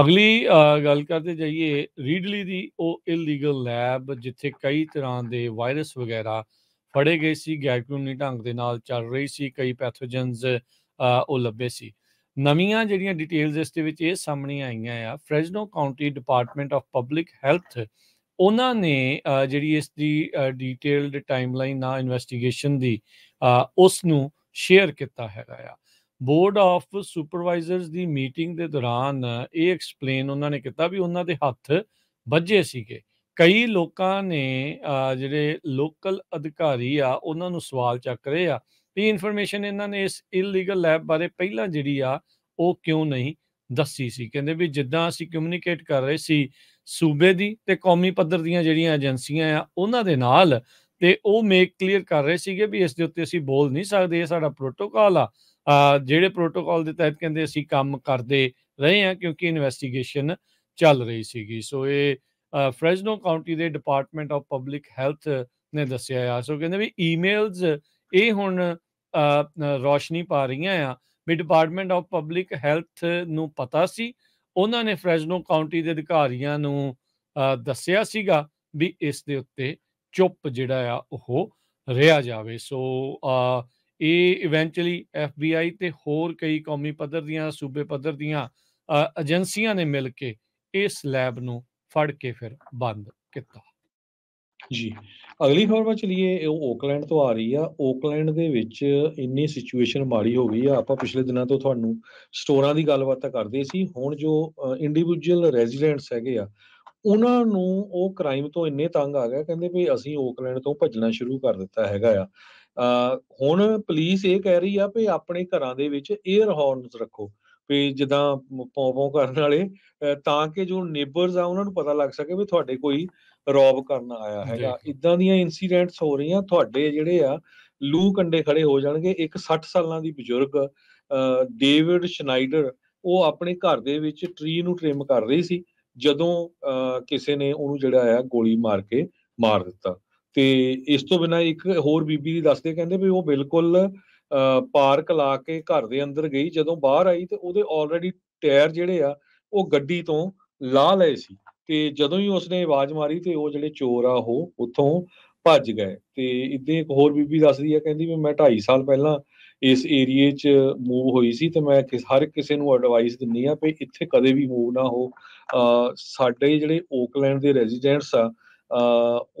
ਅਗਲੀ ਗੱਲ ਕਰਦੇ ਜਾਈਏ ਰੀਡਲੀ ਦੀ ਉਹ ਇਲੀਗਲ ਲੈਬ ਜਿੱਥੇ ਕਈ ਤਰ੍ਹਾਂ ਦੇ ਵਾਇਰਸ ਵਗੈਰਾ ਫੜੇ ਗਏ ਸੀ ਗੈਰ ਢੰਗ ਦੇ ਨਾਲ ਚੱਲ ਰਹੀ ਸੀ ਕਈ ਪੈਥੋਜਨਸ ਉਹ ਲੱਭੇ ਸੀ ਨਵੀਆਂ ਜਿਹੜੀਆਂ ਡਿਟੇਲਸ ਇਸ ਦੇ ਵਿੱਚ ਇਹ ਸਾਹਮਣੇ ਆਈਆਂ ਆ Fresno county department of public health ਉਹਨਾਂ ਨੇ ਜਿਹੜੀ ਇਸ ਦੀ ਡਿਟੇਲਡ ਟਾਈਮਲਾਈਨ ਨਾ ਇਨਵੈਸਟੀਗੇਸ਼ਨ ਦੀ ਉਸ ਨੂੰ ਸ਼ੇਅਰ ਕੀਤਾ ਹੈਗਾ ਆ ਬੋਰਡ ਆਫ ਸੁਪਰਵਾਈਜ਼ਰਸ ਦੀ ਮੀਟਿੰਗ ਦੇ ਦੌਰਾਨ ਇਹ ਐਕਸਪਲੇਨ ਉਹਨਾਂ ਨੇ ਕੀਤਾ ਵੀ ਉਹਨਾਂ ਦੇ ਹੱਥ ਵੱਜੇ ਸੀਗੇ ਕਈ ਲੋਕਾਂ ਨੇ ਜਿਹੜੇ ਲੋਕਲ ਅਧਿਕਾਰੀ ਆ ਉਹਨਾਂ ਨੂੰ ਸਵਾਲ ਚੱਕ ਰਹੇ ਆ ਵੀ ਇਨਫੋਰਮੇਸ਼ਨ ਇਹਨਾਂ ਨੇ ਇਸ ਇਲੀਗਲ ਲੈਬ ਬਾਰੇ ਪਹਿਲਾਂ ਜਿਹੜੀ ਆ ਉਹ ਕਿਉਂ ਨਹੀਂ ਦੱਸੀ ਸੀ ਕਹਿੰਦੇ ਵੀ ਜਿੱਦਾਂ ਅਸੀਂ ਕਮਿਊਨੀਕੇਟ ਕਰ ਰਹੇ ਸੀ ਸੂਬੇ ਦੀ ਤੇ ਕੌਮੀ ਪੱਧਰ ਦੀਆਂ ਜਿਹੜੀਆਂ ਏਜੰਸੀਆਂ ਆ ਉਹਨਾਂ ਦੇ ਨਾਲ ਤੇ ਉਹ ਮੇਕ ਕਲੀਅਰ ਕਰ ਰਹੇ ਸੀਗੇ ਵੀ ਇਸ ਦੇ ਉੱਤੇ ਅਸੀਂ ਬੋਲ ਨਹੀਂ ਸਕਦੇ ਇਹ ਸਾਡਾ ਪ੍ਰੋਟੋਕਾਲ ਆ ਜਿਹੜੇ ਪ੍ਰੋਟੋਕਾਲ ਦੇ ਤਹਿਤ ਕਹਿੰਦੇ ਅਸੀਂ ਕੰਮ ਕਰਦੇ ਰਹੇ ਹਾਂ ਕਿਉਂਕਿ ਇਨਵੈਸਟੀਗੇਸ਼ਨ ਚੱਲ ਰਹੀ ਸੀਗੀ ਸੋ ਇਹ ਫ੍ਰੈਜ਼ਨੋ ਕਾਉਂਟੀ ਦੇ ਡਿਪਾਰਟਮੈਂਟ ਆਫ ਪਬਲਿਕ ਹੈਲਥ ਨੇ ਦੱਸਿਆ ਆ ਸੋ ਕਹਿੰਦੇ ਵੀ ਈਮੇਲਸ ਇਹ ਹੁਣ ਰੋਸ਼ਨੀ ਪਾ ਰਹੀਆਂ ਆ ਵੀ ਡਿਪਾਰਟਮੈਂਟ ਆਫ ਪਬਲਿਕ ਹੈਲਥ ਨੂੰ ਪਤਾ ਸੀ ਉਹਨਾਂ ਨੇ ਫ੍ਰੈਜ਼ਨੋ ਕਾਉਂਟੀ ਦੇ ਅਧਿਕਾਰੀਆਂ ਨੂੰ ਦੱਸਿਆ ਸੀਗਾ ਵੀ ਇਸ ਦੇ ਉੱਤੇ ਚੁੱਪ ਜਿਹੜਾ ਆ ਉਹ ਰਿਹਾ ਜਾਵੇ ਸੋ ਇਹ ਇਵੈਂਚੁਅਲੀ ਐਫਬੀਆਈ ਤੇ ਹੋਰ ਕਈ ਕੌਮੀ ਪੱਧਰ ਦੀਆਂ ਸੂਬੇ ਪੱਧਰ ਦੀਆਂ ਏਜੰਸੀਆਂ ਨੇ ਮਿਲ ਕੇ ਇਸ ਲੈਬ ਨੂੰ ਫੜ ਕੇ ਫਿਰ ਬੰਦ ਕੀਤਾ ਜੀ ਅਗਲੀ ਖਬਰ ਚਲੀਏ ਉਹ ਓਕਲੈਂਡ ਤੋਂ ਆ ਰਹੀ ਆ ਓਕਲੈਂਡ ਦੇ ਵਿੱਚ ਇੰਨੀ ਸਿਚੁਏਸ਼ਨ ਮਾੜੀ ਹੋ ਗਈ ਆ ਆਪਾਂ ਪਿਛਲੇ ਦਿਨਾਂ ਤੋਂ ਤੁਹਾਨੂੰ ਸਟੋਰਾਂ ਦੀ ਗੱਲਬਾਤ ਕਰਦੇ ਸੀ ਹੁਣ ਜੋ ਇੰਡੀਵਿਜੂਅਲ ਰੈਜ਼ੀਡੈਂਟਸ ਹੈਗੇ ਆ ਉਹਨਾਂ ਨੂੰ ਉਹ ਕ੍ਰਾਈਮ ਤੋਂ ਇੰਨੇ ਤੰਗ ਆ ਗਿਆ ਕਹਿੰਦੇ ਵੀ ਅਸੀਂ ਓਕਲੈਂਡ ਤੋਂ ਭੱਜਣਾ ਸ਼ੁਰੂ ਕਰ ਦਿੱਤਾ ਹੈਗਾ ਆ ਹੁਣ ਪੁਲਿਸ ਇਹ ਕਹਿ ਰਹੀ ਆ ਵੀ ਆਪਣੇ ਘਰਾਂ ਦੇ ਵਿੱਚ 에ਅਰ ਹਾਰਨਸ ਰੱਖੋ ਵੀ ਜਿੱਦਾਂ ਪੌਂ-ਪੌਂ ਕਰਨ ਵਾਲੇ ਤਾਂ ਕਿ ਜੋ ਨੇਬਰਸ ਆ ਉਹਨਾਂ ਨੂੰ ਪਤਾ ਲੱਗ ਸਕੇ ਵੀ ਤੁਹਾਡੇ ਕੋਈ ਰੌਬ ਕਰਨ ਆਇਆ ਹੈਗਾ ਇਦਾਂ ਦੀਆਂ ਇਨਸੀਡੈਂਟਸ ਹੋ ਰਹੀਆਂ ਤੁਹਾਡੇ ਜਿਹੜੇ ਆ ਲੂ ਕੰਡੇ ਖੜੇ ਹੋ ਜਾਣਗੇ ਇੱਕ 60 ਸਾਲਾਂ ਦੀ ਬਜ਼ੁਰਗ ਡੇਵਿਡ ਸ਼ਨਾਈਡਰ ਉਹ ਆਪਣੇ ਘਰ ਦੇ ਵਿੱਚ ਟ੍ਰੀ ਨੂੰ ਟ੍ਰਿਮ ਕਰ ਰਹੀ ਸੀ ਜਦੋਂ ਕਿਸੇ ਨੇ ਉਹਨੂੰ ਜਿਹੜਾ ਆ ਗੋਲੀ ਮਾਰ ਕੇ ਮਾਰ ਦਿੱਤਾ ਤੇ ਇਸ ਤੋਂ ਬਿਨਾ ਇੱਕ ਹੋਰ ਬੀਬੀ ਦੀ ਦੱਸਦੇ ਕਹਿੰਦੇ ਵੀ ਉਹ ਬਿਲਕੁਲ ਪਾਰਕ ਲਾ ਕੇ ਘਰ ਦੇ ਅੰਦਰ ਗਈ ਜਦੋਂ ਬਾਹਰ ਆਈ ਤੇ ਉਹਦੇ ਆਲਰੇਡੀ ਟਾਇਰ ਜਿਹੜੇ ਆ ਉਹ ਗੱਡੀ ਤੋਂ ਲਾ ਲਏ ਸੀ ਤੇ ਜਦੋਂ ਹੀ ਉਸਨੇ ਆਵਾਜ਼ ਮਾਰੀ ਤੇ ਉਹ ਜਿਹੜੇ ਚੋਰ ਆ ਉਹ ਉੱਥੋਂ ਭੱਜ ਗਏ ਤੇ ਇਦਾਂ ਇੱਕ ਹੋਰ ਬੀਬੀ ਦੱਸਦੀ ਆ ਕਹਿੰਦੀ ਵੀ ਮੈਂ 2.5 ਸਾਲ ਪਹਿਲਾਂ ਇਸ ਏਰੀਏ 'ਚ ਮੂਵ ਹੋਈ ਸੀ ਤੇ ਮੈਂ ਹਰ ਕਿਸੇ ਨੂੰ ਐਡਵਾਈਸ ਦਿੰਨੀ ਆ ਕਿ ਇੱਥੇ ਕਦੇ ਵੀ ਮੂਵ ਨਾ ਹੋ ਸਾਡੇ ਜਿਹੜੇ ਓਕਲੈਂਡ ਦੇ ਰੈਜ਼ੀਡੈਂਟਸ ਆ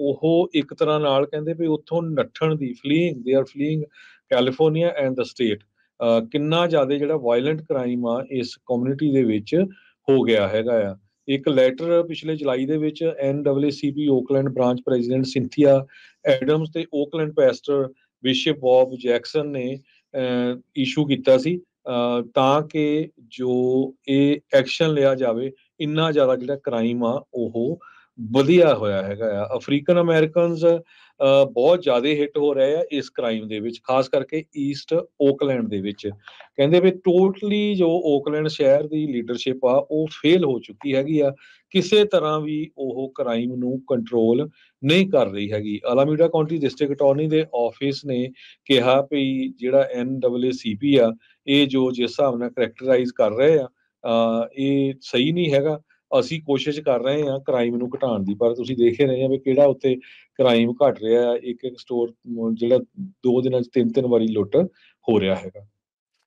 ਉਹ ਇੱਕ ਤਰ੍ਹਾਂ ਨਾਲ ਕਹਿੰਦੇ ਵੀ ਉੱਥੋਂ ਨੱਠਣ ਦੀ ਫਲੀਇੰਗ ਦੇ ਆਰ ਫਲੀਇੰਗ ਕੈਲੀਫੋਰਨੀਆ ਐਂਡ ਦਾ ਸਟੇਟ ਕਿੰਨਾ ਜ਼ਿਆਦਾ ਜਿਹੜਾ ਵਾਇਲੈਂਟ ਕ੍ਰਾਈਮ ਆ ਇਸ ਕਮਿਊਨਿਟੀ ਦੇ ਵਿੱਚ ਹੋ ਗਿਆ ਹੈਗਾ ਆ ਇੱਕ ਲੈਟਰ ਪਿਛਲੇ ਜੁਲਾਈ ਦੇ ਵਿੱਚ NAACP Oakland branch president Cynthia Adams ਤੇ Oakland pastor bishop Bob Jackson ਨੇ ਇਸ਼ੂ ਕੀਤਾ ਸੀ ਤਾਂ ਕਿ ਜੋ ਇਹ ਐਕਸ਼ਨ ਲਿਆ ਜਾਵੇ ਇੰਨਾ ਜ਼ਿਆਦਾ ਜਿਹੜਾ ਕ੍ਰਾਈਮ ਆ ਉਹ ਵਧੀਆ ਹੋਇਆ ਹੈਗਾ ਆ ਅਫਰੀਕਨ ਅਮਰੀਕਨਸ ਬਹੁਤ ਜ਼ਿਆਦਾ ਹਿੱਟ ਹੋ ਰਹੇ ਆ ਇਸ ਕ੍ਰਾਈਮ ਦੇ ਵਿੱਚ ਖਾਸ ਕਰਕੇ ਈਸਟ ਓਕਲੈਂਡ ਦੇ ਵਿੱਚ ਕਹਿੰਦੇ ਵੀ ਟੋਟਲੀ ਜੋ ਓਕਲੈਂਡ ਸ਼ਹਿਰ ਦੀ ਲੀਡਰਸ਼ਿਪ ਆ ਉਹ ਫੇਲ ਹੋ ਚੁੱਕੀ ਹੈਗੀ ਆ ਕਿਸੇ ਤਰ੍ਹਾਂ ਵੀ ਉਹ ਕ੍ਰਾਈਮ ਨੂੰ ਕੰਟਰੋਲ ਨਹੀਂ ਕਰ ਰਹੀ ਹੈਗੀ ਅਲਾਮੀਡਾ ਕਾਉਂਟੀ ਡਿਸਟ੍ਰਿਕਟ ਅਟਾਰਨੀ ਦੇ ਆਫਿਸ ਨੇ ਕਿਹਾ ਵੀ ਜਿਹੜਾ ਐਨਡਬਲਯੂਸੀਪੀ ਆ ਇਹ ਜੋ ਜਿਸ ਹਿਸਾਬ ਨਾਲ ਕੈਰੈਕਟਰਾਈਜ਼ ਕਰ ਰਹੇ ਆ ਇਹ ਸਹੀ ਨਹੀਂ ਹੈਗਾ ਅਸੀਂ ਕੋਸ਼ਿਸ਼ ਕਰ ਰਹੇ ਹਾਂ ਕ੍ਰਾਈਮ ਨੂੰ ਘਟਾਉਣ ਦੀ ਪਰ ਤੁਸੀਂ ਦੇਖ ਰਹੇ ਹੋ ਵੀ ਕਿਹੜਾ ਉੱਥੇ ਕ੍ਰਾਈਮ ਘਟ ਰਿਹਾ ਹੈ ਇੱਕ ਇੱਕ ਸਟੋਰ ਜਿਹੜਾ ਦੋ ਦਿਨਾਂ 'ਚ ਤਿੰਨ ਤਿੰਨ ਵਾਰੀ ਲੁੱਟ ਹੋ ਰਿਹਾ ਹੈਗਾ